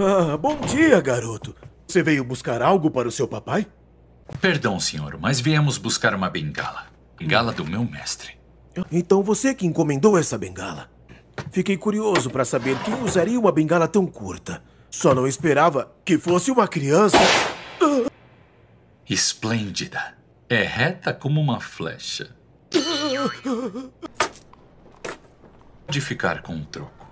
Ah, bom dia, garoto. Você veio buscar algo para o seu papai? Perdão, senhor, mas viemos buscar uma bengala. Bengala do meu mestre. Então você que encomendou essa bengala. Fiquei curioso para saber quem usaria uma bengala tão curta. Só não esperava que fosse uma criança. Esplêndida. É reta como uma flecha. De ficar com um troco.